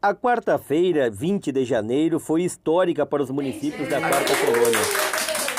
A quarta-feira, 20 de janeiro, foi histórica para os municípios da Quarta Colônia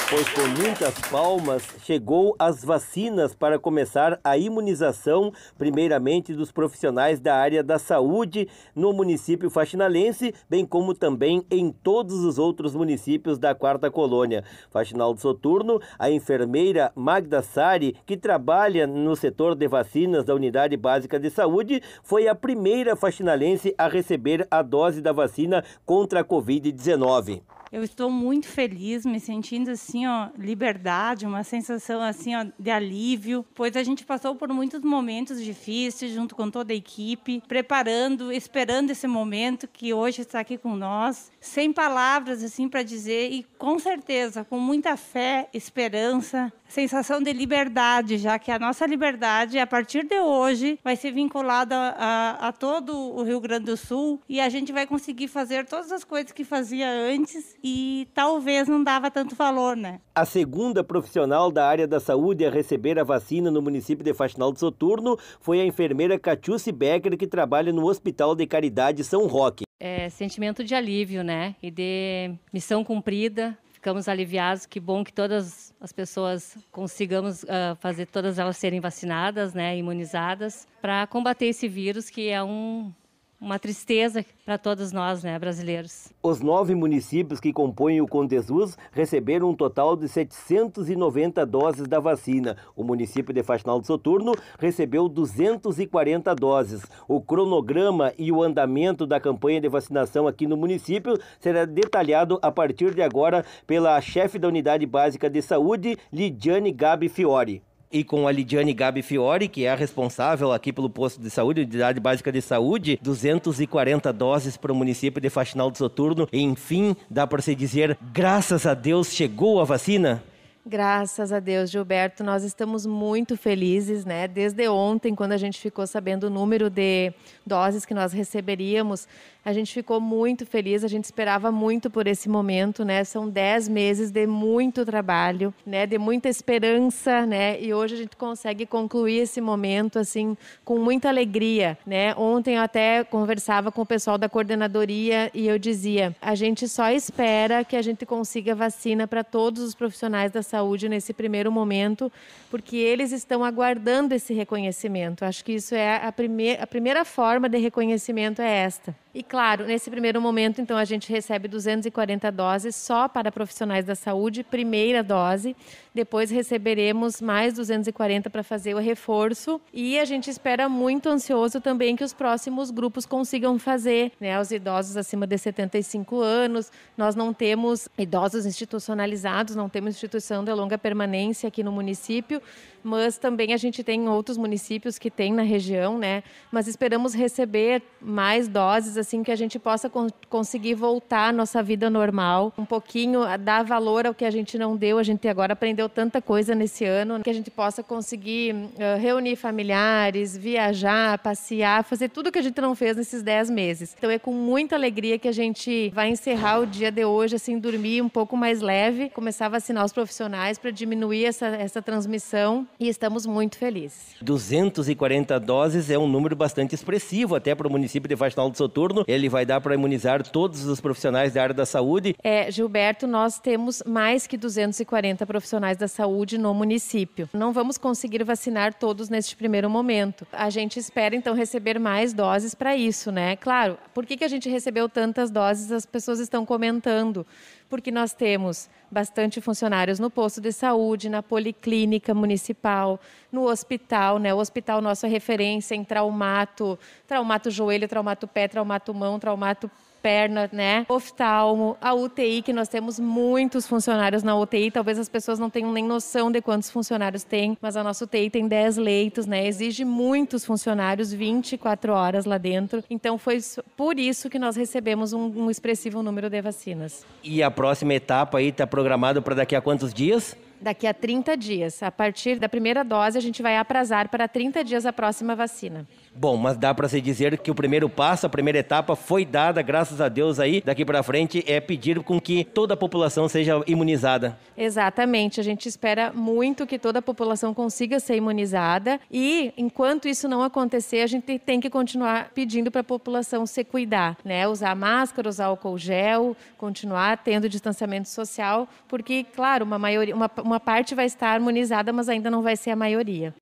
pois com muitas palmas chegou as vacinas para começar a imunização, primeiramente dos profissionais da área da saúde no município faxinalense, bem como também em todos os outros municípios da quarta colônia. Faxinal do Soturno, a enfermeira Magda Sari, que trabalha no setor de vacinas da Unidade Básica de Saúde, foi a primeira faxinalense a receber a dose da vacina contra a Covid-19. Eu estou muito feliz, me sentindo assim, ó, liberdade, uma sensação assim, ó, de alívio, pois a gente passou por muitos momentos difíceis junto com toda a equipe, preparando, esperando esse momento que hoje está aqui com nós, sem palavras assim para dizer e com certeza, com muita fé, esperança, sensação de liberdade, já que a nossa liberdade, a partir de hoje, vai ser vinculada a, a, todo o Rio Grande do Sul e a gente vai conseguir fazer todas as coisas que fazia antes e talvez não dava tanto valor, né? A segunda profissional da área da saúde a receber a vacina no município de Faxinal do Soturno foi a enfermeira Catiúce Becker, que trabalha no Hospital de Caridade São Roque. É, sentimento de alívio, né? E de missão cumprida, ficamos aliviados. Que bom que todas as pessoas consigamos uh, fazer todas elas serem vacinadas, né, imunizadas, para combater esse vírus que é um uma tristeza para todos nós, né, brasileiros. Os nove municípios que compõem o Condesus receberam um total de 790 doses da vacina. O município de Faxinal do Soturno recebeu 240 doses. O cronograma e o andamento da campanha de vacinação aqui no município será detalhado a partir de agora pela chefe da Unidade Básica de Saúde, Lidiane Gabi Fiore e com a Lidiane Gabi Fiore, que é a responsável aqui pelo posto de saúde, unidade básica de saúde, 240 doses para o município de Faxinal do Soturno. Enfim, dá para se dizer, graças a Deus chegou a vacina? Graças a Deus, Gilberto, nós estamos muito felizes, né? Desde ontem, quando a gente ficou sabendo o número de doses que nós receberíamos, a gente ficou muito feliz, a gente esperava muito por esse momento, né? São dez meses de muito trabalho, né? De muita esperança, né? E hoje a gente consegue concluir esse momento, assim, com muita alegria, né? Ontem eu até conversava com o pessoal da coordenadoria e eu dizia, a gente só espera que a gente consiga vacina para todos os profissionais da saúde saúde nesse primeiro momento, porque eles estão aguardando esse reconhecimento. Acho que isso é a, prime a primeira forma de reconhecimento é esta. E claro, nesse primeiro momento, então, a gente recebe 240 doses só para profissionais da saúde, primeira dose. Depois receberemos mais 240 para fazer o reforço. E a gente espera muito ansioso também que os próximos grupos consigam fazer, né? Os idosos acima de 75 anos. Nós não temos idosos institucionalizados, não temos instituição de longa permanência aqui no município, mas também a gente tem outros municípios que tem na região, né? Mas esperamos receber mais doses assim que a gente possa con conseguir voltar à nossa vida normal, um pouquinho dar valor ao que a gente não deu, a gente agora aprendeu tanta coisa nesse ano, né? que a gente possa conseguir uh, reunir familiares, viajar, passear, fazer tudo que a gente não fez nesses 10 meses. Então é com muita alegria que a gente vai encerrar o dia de hoje assim dormir um pouco mais leve, começar a vacinar os profissionais profissionais para diminuir essa, essa transmissão e estamos muito felizes. 240 doses é um número bastante expressivo até para o município de Faxinal do Soturno. Ele vai dar para imunizar todos os profissionais da área da saúde. É, Gilberto, nós temos mais que 240 profissionais da saúde no município. Não vamos conseguir vacinar todos neste primeiro momento. A gente espera então receber mais doses para isso, né? Claro, por que, que a gente recebeu tantas doses? As pessoas estão comentando porque nós temos bastante funcionários no posto de saúde, na policlínica municipal, no hospital, né? O hospital nossa é referência em traumato, traumato joelho, traumato pé, traumato mão, traumato perna, né? Oftalmo, a UTI, que nós temos muitos funcionários na UTI, talvez as pessoas não tenham nem noção de quantos funcionários tem, mas a nossa UTI tem 10 leitos, né? Exige muitos funcionários 24 horas lá dentro. Então foi por isso que nós recebemos um, um expressivo número de vacinas. E a próxima etapa aí está programada para daqui a quantos dias? Daqui a 30 dias. A partir da primeira dose, a gente vai aprazar para 30 dias a próxima vacina. Bom, mas dá para se dizer que o primeiro passo, a primeira etapa foi dada, graças a Deus aí. Daqui para frente é pedir com que toda a população seja imunizada. Exatamente. A gente espera muito que toda a população consiga ser imunizada e enquanto isso não acontecer, a gente tem que continuar pedindo para a população se cuidar, né? Usar máscara, usar álcool gel, continuar tendo distanciamento social, porque claro, uma maioria uma, uma parte vai estar harmonizada, mas ainda não vai ser a maioria.